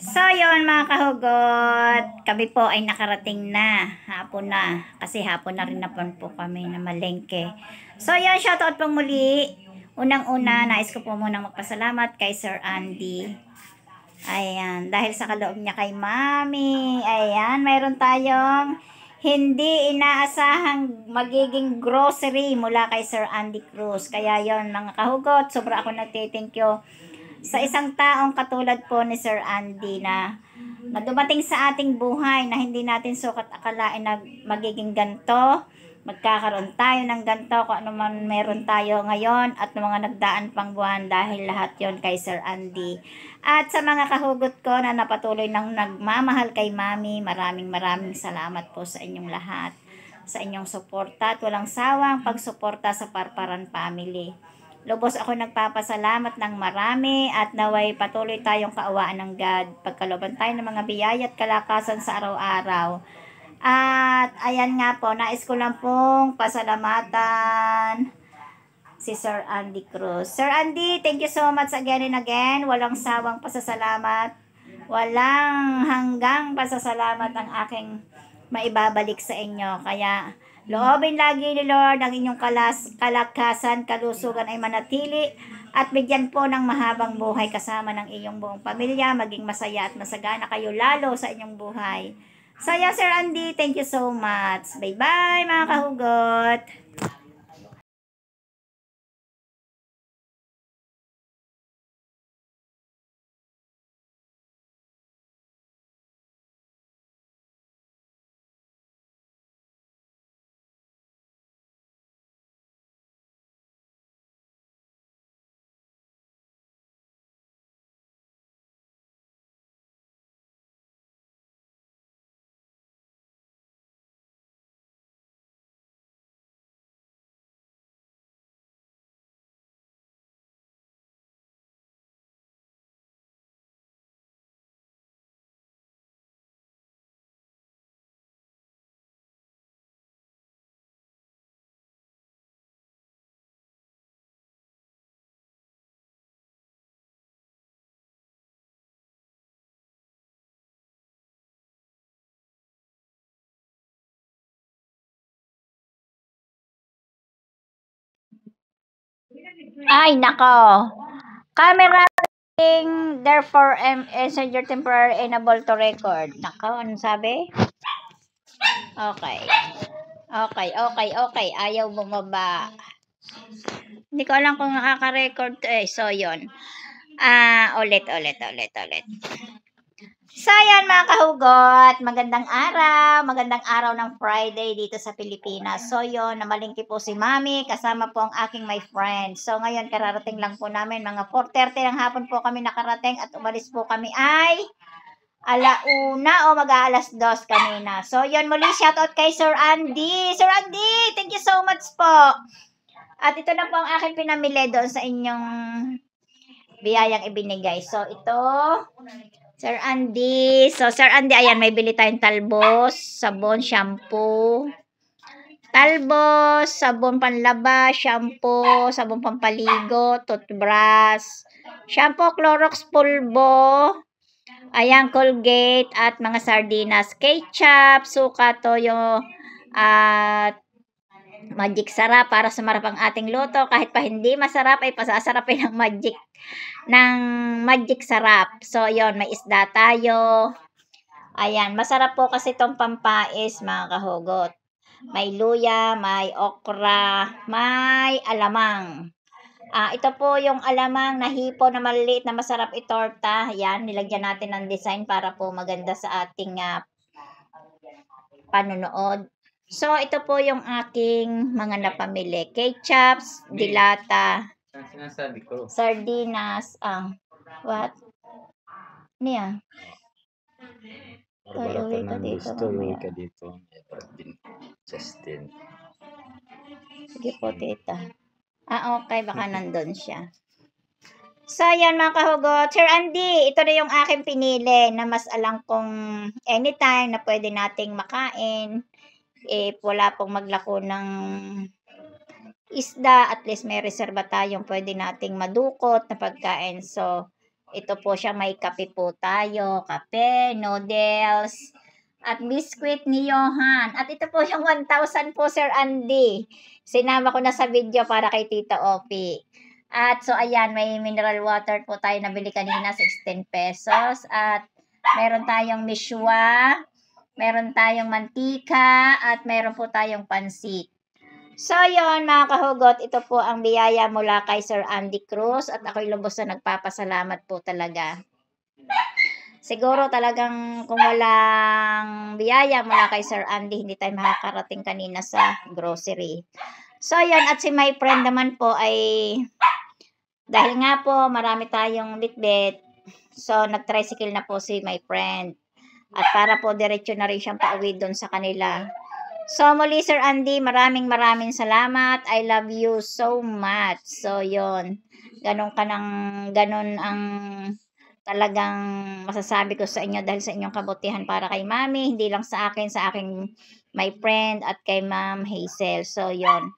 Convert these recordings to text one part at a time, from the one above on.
So, yon mga kahugot, kami po ay nakarating na, hapon na, kasi hapon na rin naman po kami na malengke. So, yon, shoutout pong muli. Unang-una, nais ko po munang magpasalamat kay Sir Andy. Ayan, dahil sa kaloob niya kay Mami. Ayan, mayroon tayong hindi inaasahang magiging grocery mula kay Sir Andy Cruz. Kaya yon mga kahugot, sobra ako Thank you sa isang taong katulad po ni Sir Andy na, na dumating sa ating buhay na hindi natin sukat akalain na magiging ganto, magkakaroon tayo ng ganto kung ano man meron tayo ngayon at mga nagdaan pang buwan dahil lahat yon kay Sir Andy. At sa mga kahugot ko na napatuloy ng nagmamahal kay Mami, maraming maraming salamat po sa inyong lahat sa inyong suporta at walang sawang pagsuporta sa Parparan Family. Lubos ako nagpapasalamat ng marami at naway patuloy tayong kaawaan ng God. Pagkaloban tayo ng mga biyaya at kalakasan sa araw-araw. At ayan nga po, nais ko lang pong pasalamatan si Sir Andy Cruz. Sir Andy, thank you so much again and again. Walang sawang pasasalamat. Walang hanggang pasasalamat ang aking maibabalik sa inyo. Kaya, loobin lagi ni Lord ang inyong kalas, kalakasan, kalusugan ay manatili at bigyan po ng mahabang buhay kasama ng iyong buong pamilya. Maging masaya at masagana kayo lalo sa inyong buhay. So, yes, Sir Andy, thank you so much. Bye-bye, mga kahugot. Ay, nako. Camera ring, therefore, messenger temporary enable to record. Nako, ano sabi? Okay. Okay, okay, okay. Ayaw bumaba. Hindi ko alam kung nakaka-record to eh. So, yon Ah, uh, ulit, ulit, ulit, ulit. So, ayan mga kahugot, magandang araw, magandang araw ng Friday dito sa Pilipinas. So, yun, namalingki po si Mami, kasama po ang aking my friend. So, ngayon, kararating lang po namin, mga 4.30 ng hapon po kami nakarating at umalis po kami ay alauna o mag-aalas dos kanina. So, yun, muli shoutout kay Sir Andy. Sir Andy, thank you so much po. At ito na po ang aking pinamili doon sa inyong biyayang ibinigay. So, ito, Sir Andy. So, Sir Andy, ayan, may bili tayong talbos, sabon, shampoo. Talbos, sabon panlaba, shampoo, sabon pampaligo, toothbrush, shampoo, Clorox pulbo, ayan, Colgate, at mga sardinas, ketchup, suka, toyo, at Magic sarap para sumarap ang ating luto. Kahit pa hindi masarap ay pasasarapin ng magic ng magic sarap. So yon, may isda tayo. Ayan, masarap po kasi itong pampais mga kahugot. May luya, may okra, may alamang. Ah, ito po yung alamang na hipo na maliit na masarap itorta. Ayan, nilagyan natin ng design para po maganda sa ating uh, panonood. So, ito po yung aking mga napamili. Ketchups, dilata, sinasabi ko. sardinas, ang, um, what? Ano yan? Barbara Fernandez, tuloy ka dito. Justin. Sige po, hmm. tita. Ah, okay. Baka nandun siya. So, yan mga kahugot. Sir Andy, ito na yung aking pinili na mas alam kong anytime na pwede nating makain eh wala pong maglako ng isda, at least may reserva tayong pwede nating madukot na pagkain. So, ito po siya, may kape po tayo, kape, noodles, at biscuit ni Johan. At ito po yung 1,000 po, Sir Andy. Sinama ko na sa video para kay Tito Opi. At so, ayan, may mineral water po tayo nabili kanina, 16 pesos. At meron tayong Mishwa, meron tayong mantika, at meron po tayong pansit. So, yon mga kahugot, ito po ang biyaya mula kay Sir Andy Cruz at ako'y lubos na nagpapasalamat po talaga. Siguro talagang kung walang biyaya mula kay Sir Andy, hindi tayo makakarating kanina sa grocery. So, yon at si my friend naman po ay dahil nga po marami tayong litbit, so nag-tricycle na po si my friend at para po diretso na rin siyang pauwi doon sa kanila. So muli Sir Andy, maraming maraming salamat. I love you so much. So yon ganon ka ng, ganon ang talagang masasabi ko sa inyo dahil sa inyong kabutihan para kay Mami, hindi lang sa akin, sa aking my friend at kay Ma'am Hazel. So yon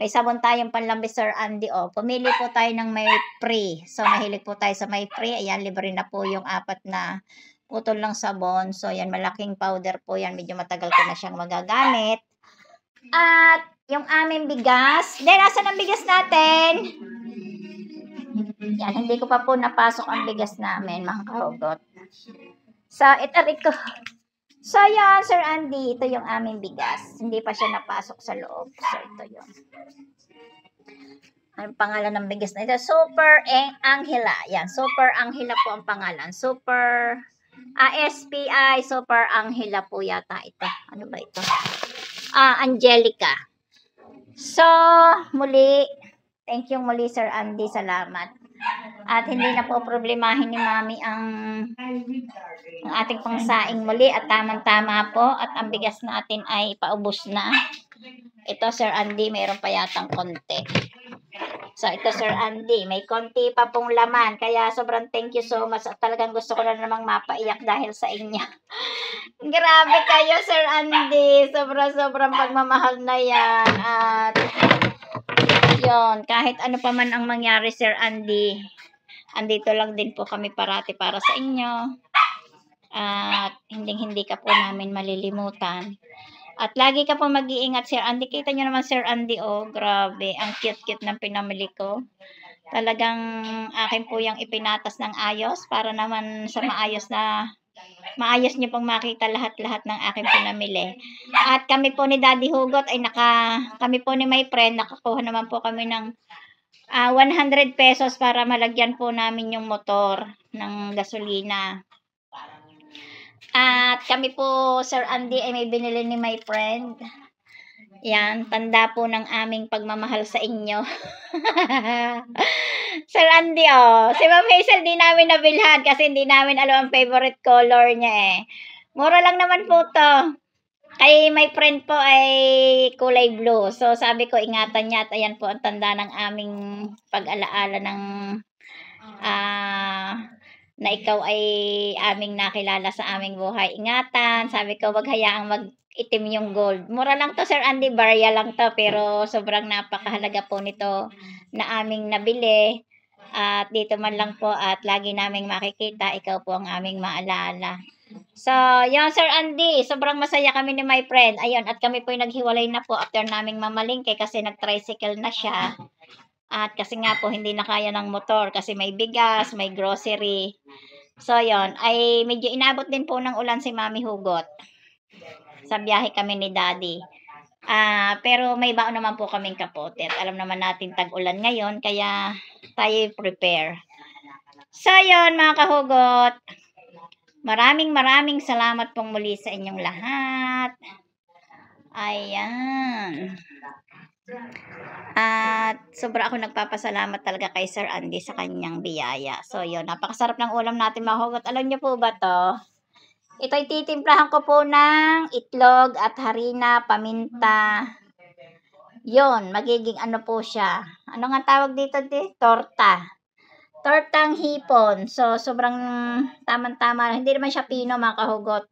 may sabon tayong panlambi, Sir Andy. O, oh, pumili po tayo ng may free. So, mahilig po tayo sa may free. Ayan, libre na po yung apat na putol ng sabon. So, yan, malaking powder po yan. Medyo matagal ko na siyang magagamit. At, yung aming bigas. Then, asan ang bigas natin? Yan, hindi ko pa po napasok ang bigas namin, mga kahugot. So, itarik ko. So, yan, Sir Andy, ito yung aming bigas. Hindi pa siya napasok sa loob. So, ito yun. Ang pangalan ng bigas na ito? Super Angela. Yan, Super Angela po ang pangalan. Super Ah, SPI, par Angela po yata ito. Ano ba ito? Ah, Angelica. So, muli, thank you muli Sir Andy, salamat. At hindi na po problemahin ni Mami ang, ang ating pangsaing muli at tamang-tama po at ang bigas natin ay paubos na. Ito Sir Andy, mayroon pa yatang konti. So ito Sir Andy, may konti pa pong laman. Kaya sobrang thank you so much. At talagang gusto ko na namang mapaiyak dahil sa inyo. Grabe kayo Sir Andy. Sobra-sobrang pagmamahal na yan. At yon kahit ano pa man ang mangyari Sir Andy, andito lang din po kami parati para sa inyo. At hindi hindi ka po namin malilimutan. At lagi ka pong mag-iingat, Sir Andy. Kita nyo naman, Sir Andy, oh, grabe. Ang cute-cute ng pinamili ko. Talagang akin po yung ipinatas ng ayos para naman sa maayos na maayos niyo pong makita lahat-lahat ng aking pinamili. At kami po ni Daddy Hugot ay naka, kami po ni my friend, nakakuha naman po kami ng uh, ah, 100 pesos para malagyan po namin yung motor ng gasolina. At kami po, Sir Andy, ay may binili ni my friend. Yan, tanda po ng aming pagmamahal sa inyo. Sir Andy, oh. Si Ma'am Hazel, di namin nabilhan kasi hindi namin alam ang favorite color niya eh. Mura lang naman po to. Kay my friend po ay kulay blue. So sabi ko, ingatan niya at ayan po ang tanda ng aming pag-alaala ng ah... Uh, na ikaw ay aming nakilala sa aming buhay. Ingatan, sabi ko, wag hayaang mag itim yung gold. Mura lang to, Sir Andy, barya lang to, pero sobrang napakahalaga po nito na aming nabili. At dito man lang po at lagi naming makikita, ikaw po ang aming maalaala. So, yun, Sir Andy, sobrang masaya kami ni my friend. Ayun, at kami po ay naghiwalay na po after naming mamalingke kasi nag-tricycle na siya. At kasi nga po, hindi na kaya ng motor kasi may bigas, may grocery. So, yon Ay, medyo inabot din po ng ulan si Mami Hugot. Sa biyahe kami ni Daddy. Ah, uh, pero may baon naman po kaming kapote. At alam naman natin tag-ulan ngayon, kaya tayo prepare. So, yon mga kahugot. Maraming maraming salamat pong muli sa inyong lahat. Ayan. At sobra ako nagpapasalamat talaga kay Sir Andy sa kanyang biyaya. So yun, napakasarap ng ulam natin mahugot. Alam niyo po ba to? Ito ay titimplahan ko po ng itlog at harina, paminta. Yun, magiging ano po siya. Ano nga tawag dito? Di? Torta. Tortang hipon. So, sobrang tamang-tama. Hindi naman siya pino, mga kahugot.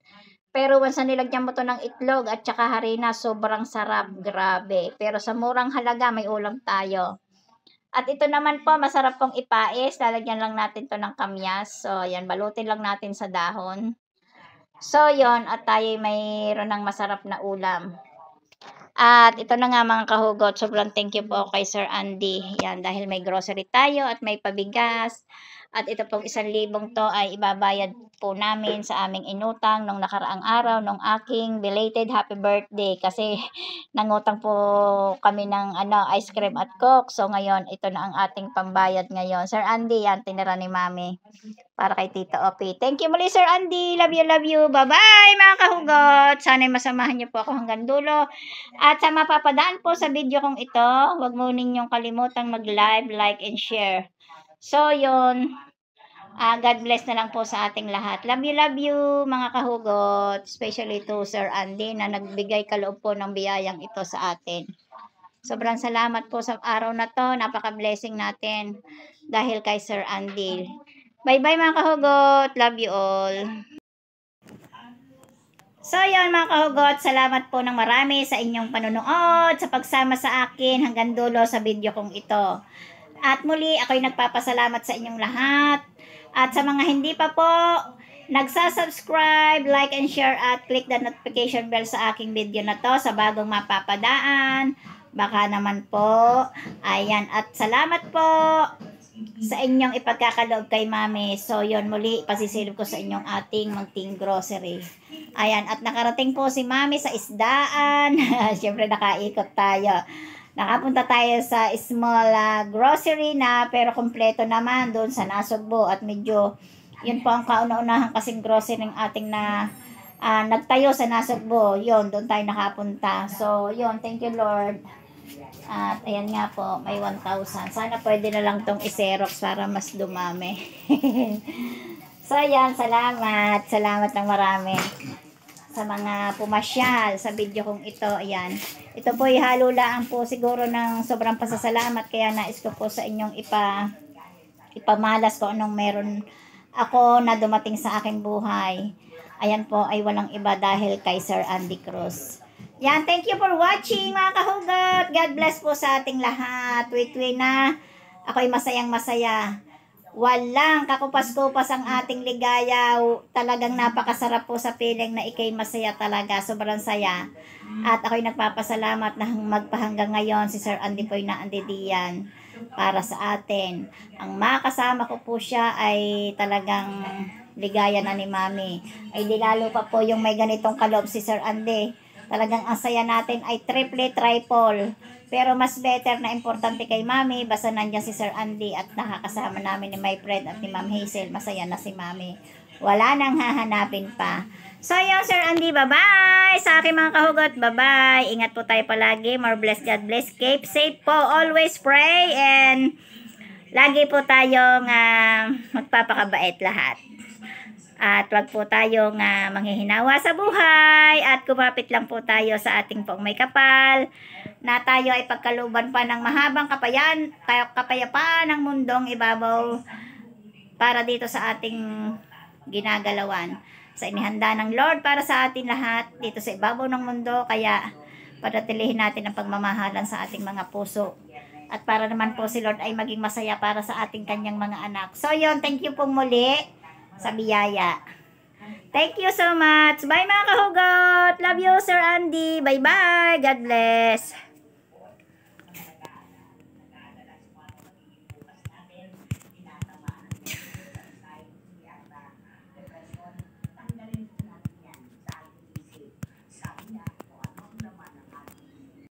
Pero once nilagyan mo to ng itlog at saka harina, sobrang sarap. Grabe. Pero sa murang halaga, may ulam tayo. At ito naman po, masarap pong ipais. Lalagyan lang natin to ng kamyas. So, yan, balutin lang natin sa dahon. So, yon At tayo mayroon ng masarap na ulam. At ito na nga mga kahugot, sobrang thank you po kay Sir Andy. Yan, dahil may grocery tayo at may pabigas. At ito pong isang libong to ay ibabayad po namin sa aming inutang nung nakaraang araw, nung aking belated happy birthday. Kasi nangutang po kami ng ano, ice cream at coke. So ngayon, ito na ang ating pambayad ngayon. Sir Andy, yan, tinira ni Mami para kay Tito Opie. Thank you muli, Sir Andy. Love you, love you. Bye-bye, mga kahugot. Sana'y masamahan niyo po ako hanggang dulo. At sa mapapadaan po sa video kong ito, huwag mo ninyong kalimutang mag-live, like, and share. So, yun. Uh, God bless na lang po sa ating lahat. Love you, love you, mga kahugot. Especially to Sir Andy na nagbigay kaloob po ng biyayang ito sa atin. Sobrang salamat po sa araw na to. Napaka-blessing natin dahil kay Sir Andy. Bye-bye mga kahugot. Love you all. So yun mga kahugot, salamat po ng marami sa inyong panonood, sa pagsama sa akin hanggang dulo sa video kong ito. At muli, ako'y nagpapasalamat sa inyong lahat. At sa mga hindi pa po, nagsasubscribe, like, and share at click the notification bell sa aking video na to sa bagong mapapadaan. Baka naman po. Ayan. At salamat po sa inyong ipagkakaloob kay mami. So, yon muli, pasisilip ko sa inyong ating magting grocery. Ayan. At nakarating po si mami sa isdaan. Siyempre, nakaikot tayo. Nakapunta tayo sa small uh, grocery na pero kompleto naman doon sa Nasugbo at medyo yun po ang kauna-unahan kasing grocery ng ating na uh, nagtayo sa Nasugbo. Yun, doon tayo nakapunta. So, yun, thank you Lord. At ayan nga po, may 1,000. Sana pwede na lang tong iserox para mas dumami. so, ayan, salamat. Salamat ng marami sa mga pumasyal sa video kong ito. Ayan. Ito po ihalo lang po siguro ng sobrang pasasalamat kaya nais ko po sa inyong ipa ipamalas ko anong meron ako na dumating sa aking buhay. Ayan po ay walang iba dahil kay Sir Andy Cruz. Yan, thank you for watching mga kahugot. God bless po sa ating lahat. Wait, wait na. Ako'y masayang masaya. Walang kakupas-kupas ang ating ligayaw. Talagang napakasarap po sa feeling na ikay masaya talaga. Sobrang saya. At ako'y nagpapasalamat na magpahanggang ngayon si Sir Andy Poy na Andy para sa atin. Ang makasama ko po siya ay talagang ligaya na ni Mami. Ay di lalo pa po yung may ganitong kalob si Sir Andy Talagang ang saya natin ay triple triple. Pero mas better na importante kay Mami, basta nandiyan si Sir Andy at nakakasama namin ni my friend at ni Ma'am Hazel. Masaya na si Mami. Wala nang hahanapin pa. So, yun, Sir Andy, bye-bye! Sa aking mga kahugot, bye-bye! Ingat po tayo palagi. More blessed God bless. Keep safe po. Always pray and lagi po tayong uh, magpapakabait lahat. At wag po tayong uh, manghihinawa sa buhay at kumapit lang po tayo sa ating pong may kapal na tayo ay pagkaluban pa ng mahabang kapayan, kapayapaan ng mundong ibabaw para dito sa ating ginagalawan sa inihanda ng Lord para sa atin lahat dito sa ibabaw ng mundo kaya padatilihin natin ang pagmamahalan sa ating mga puso at para naman po si Lord ay maging masaya para sa ating kanyang mga anak. So yon thank you pong muli sa biyaya. Thank you so much. Bye mga kahugot. Love you, Sir Andy. Bye-bye. God bless.